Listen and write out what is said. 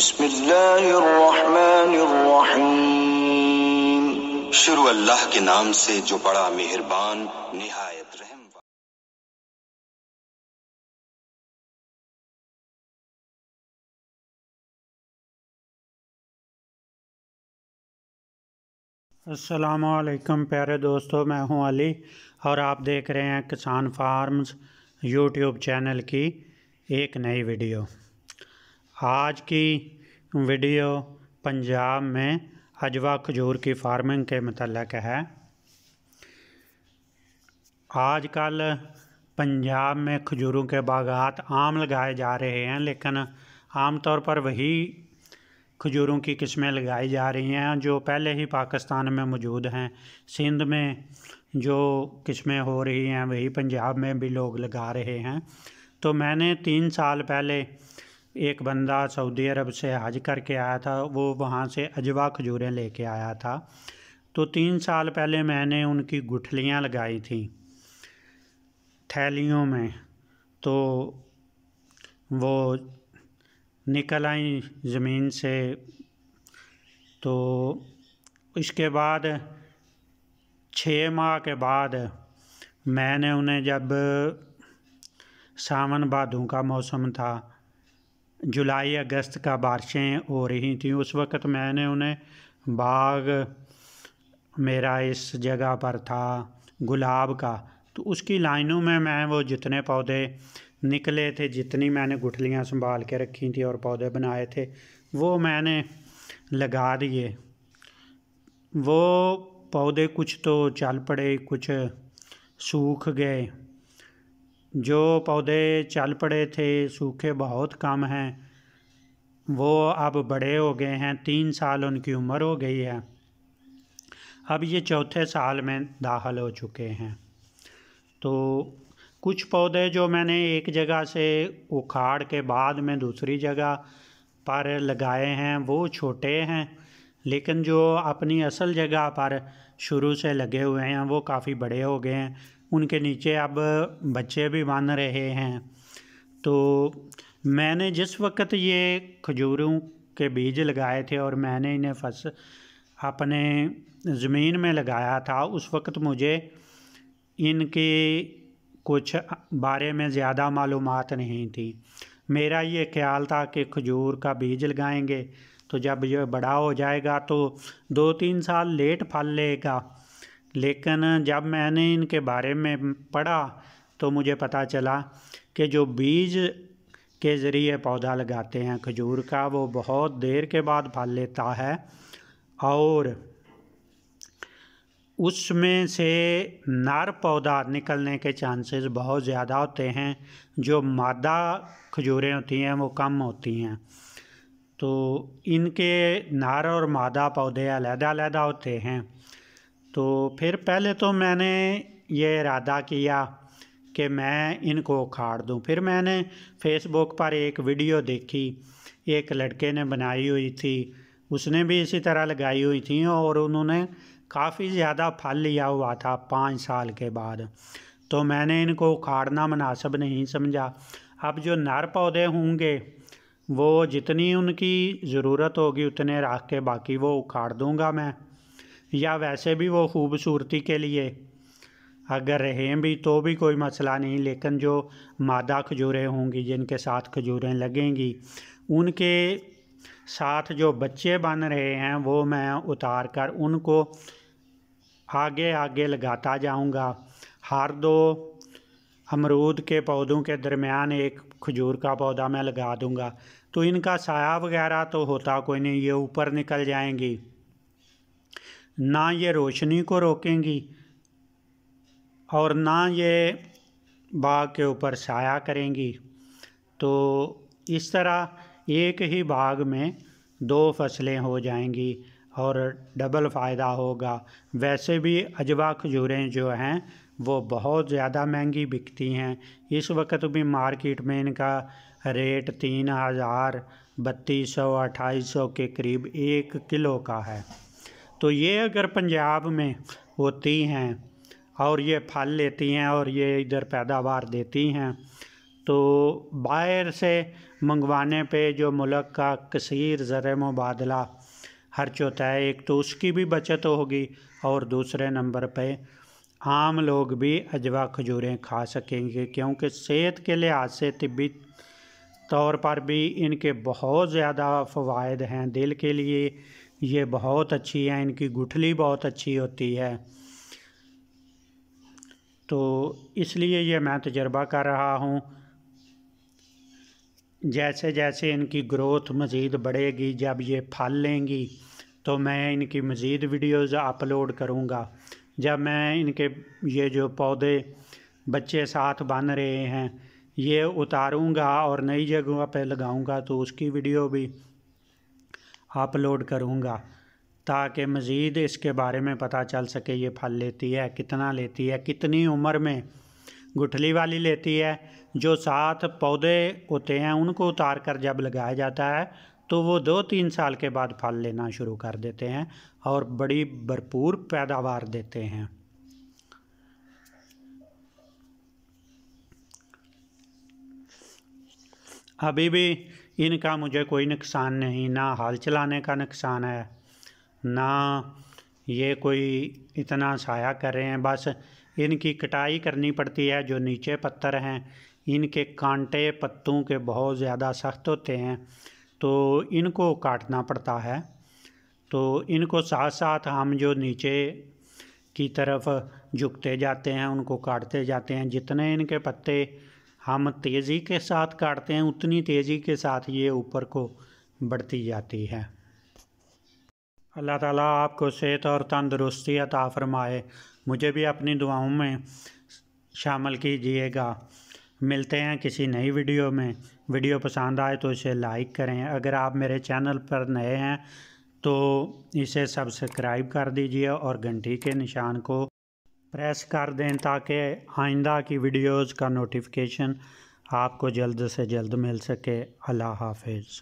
बिस्म शुरू अल्लाह के नाम से जो बड़ा मेहरबान निहायत रहम असलकम प्यारे दोस्तों मैं हूं अली और आप देख रहे हैं किसान फार्म्स यूट्यूब चैनल की एक नई वीडियो आज की वीडियो पंजाब में अजवा खजूर की फार्मिंग के मतलब है आजकल पंजाब में खजूरों के बागात आम लगाए जा रहे हैं लेकिन आमतौर पर वही खजूरों की किस्में लगाई जा रही हैं जो पहले ही पाकिस्तान में मौजूद हैं सिंध में जो किस्में हो रही हैं वही पंजाब में भी लोग लगा रहे हैं तो मैंने तीन साल पहले एक बंदा सऊदी अरब से हज करके आया था वो वहाँ से अजवा खजूरें लेके आया था तो तीन साल पहले मैंने उनकी गुठलियाँ लगाई थी थैलियों में तो वो निकल आई ज़मीन से तो इसके बाद छः माह के बाद मैंने उन्हें जब सावन भादों का मौसम था जुलाई अगस्त का बारिशें हो रही थी उस वक़्त मैंने उन्हें बाग मेरा इस जगह पर था गुलाब का तो उसकी लाइनों में मैं वो जितने पौधे निकले थे जितनी मैंने गुठलियाँ संभाल के रखी थी और पौधे बनाए थे वो मैंने लगा दिए वो पौधे कुछ तो चल पड़े कुछ सूख गए जो पौधे चल पड़े थे सूखे बहुत कम हैं वो अब बड़े हो गए हैं तीन साल उनकी उम्र हो गई है अब ये चौथे साल में दाखिल हो चुके हैं तो कुछ पौधे जो मैंने एक जगह से उखाड़ के बाद में दूसरी जगह पर लगाए हैं वो छोटे हैं लेकिन जो अपनी असल जगह पर शुरू से लगे हुए हैं वो काफ़ी बड़े हो गए हैं उनके नीचे अब बच्चे भी बन रहे हैं तो मैंने जिस वक्त ये खजूरों के बीज लगाए थे और मैंने इन्हें फस अपने ज़मीन में लगाया था उस वक्त मुझे इनके कुछ बारे में ज़्यादा मालूम नहीं थी मेरा ये ख्याल था कि खजूर का बीज लगाएंगे तो जब ये बड़ा हो जाएगा तो दो तीन साल लेट फल लेगा लेकिन जब मैंने इनके बारे में पढ़ा तो मुझे पता चला कि जो बीज के ज़रिए पौधा लगाते हैं खजूर का वो बहुत देर के बाद फल लेता है और उसमें से नर पौधा निकलने के चांसेस बहुत ज़्यादा होते हैं जो मादा खजूरें होती हैं वो कम होती हैं तो इनके नर और मादा पौधे अलहदा अलहदा होते हैं तो फिर पहले तो मैंने ये इरादा किया कि मैं इनको उखाड़ दूं फिर मैंने फेसबुक पर एक वीडियो देखी एक लड़के ने बनाई हुई थी उसने भी इसी तरह लगाई हुई थी और उन्होंने काफ़ी ज़्यादा फल लिया हुआ था पाँच साल के बाद तो मैंने इनको उखाड़ना मुनासब नहीं समझा अब जो नर पौधे होंगे वो जितनी उनकी ज़रूरत होगी उतने रख के बाकी वो उखाड़ दूँगा मैं या वैसे भी वो खूबसूरती के लिए अगर रहें भी तो भी कोई मसला नहीं लेकिन जो मादा खजूरें होंगी जिनके साथ खजूरें लगेंगी उनके साथ जो बच्चे बन रहे हैं वो मैं उतार कर उनको आगे आगे लगाता जाऊंगा हर दो अमरूद के पौधों के दरमियान एक खजूर का पौधा मैं लगा दूंगा तो इनका साया वगैरह तो होता कोई नहीं ये ऊपर निकल जाएंगी ना ये रोशनी को रोकेंगी और ना ये बाग के ऊपर साया करेंगी तो इस तरह एक ही बाग में दो फसलें हो जाएंगी और डबल फ़ायदा होगा वैसे भी अजवा खजूरें जो हैं वो बहुत ज़्यादा महंगी बिकती हैं इस वक्त भी मार्केट में इनका रेट तीन हज़ार बत्तीस सौ अट्ठाईस सौ के करीब एक किलो का है तो ये अगर पंजाब में होती हैं और ये फल लेती हैं और ये इधर पैदावार देती हैं तो बाहर से मंगवाने पे जो मुल्क का कसर ज़र मुबादला खर्च होता है एक तो उसकी भी बचत होगी और दूसरे नंबर पे आम लोग भी अजवा खजूरें खा सकेंगे क्योंकि सेहत के लिहाज से तबी तौर पर भी इनके बहुत ज़्यादा फ़वाद हैं दिल के लिए ये बहुत अच्छी है इनकी गुठली बहुत अच्छी होती है तो इसलिए ये मैं तजर्बा कर रहा हूँ जैसे जैसे इनकी ग्रोथ मज़ीद बढ़ेगी जब ये फल लेंगी तो मैं इनकी मज़ीद वीडियोज़ अपलोड करूँगा जब मैं इनके ये जो पौधे बच्चे साथ बन रहे हैं ये उतारूँगा और नई जगह पे लगाऊँगा तो उसकी वीडियो भी अपलोड करूँगा ताकि मज़ीद इसके बारे में पता चल सके ये फल लेती है कितना लेती है कितनी उम्र में गुठली वाली लेती है जो साथ पौधे होते हैं उनको उतार कर जब लगाया जाता है तो वो दो तीन साल के बाद फल लेना शुरू कर देते हैं और बड़ी भरपूर पैदावार देते हैं अभी भी इनका मुझे कोई नुकसान नहीं ना हाल चलाने का नुकसान है ना ये कोई इतना साया कर रहे हैं बस इनकी कटाई करनी पड़ती है जो नीचे पत्थर हैं इनके कांटे पत्तों के बहुत ज़्यादा सख्त होते हैं तो इनको काटना पड़ता है तो इनको साथ साथ हम जो नीचे की तरफ झुकते जाते हैं उनको काटते जाते हैं जितने इनके पत्ते हम तेज़ी के साथ काटते हैं उतनी तेज़ी के साथ ये ऊपर को बढ़ती जाती है अल्लाह ताला आपको सेहत और तंदुरुस्ती अता फरमाए मुझे भी अपनी दुआओं में शामिल कीजिएगा मिलते हैं किसी नई वीडियो में वीडियो पसंद आए तो इसे लाइक करें अगर आप मेरे चैनल पर नए हैं तो इसे सब्सक्राइब कर दीजिए और घंटी के निशान को प्रेस कर दें ताकि आइंदा की वीडियोज़ का नोटिफिकेशन आपको जल्द से जल्द मिल सके अल्लाह हाफिज़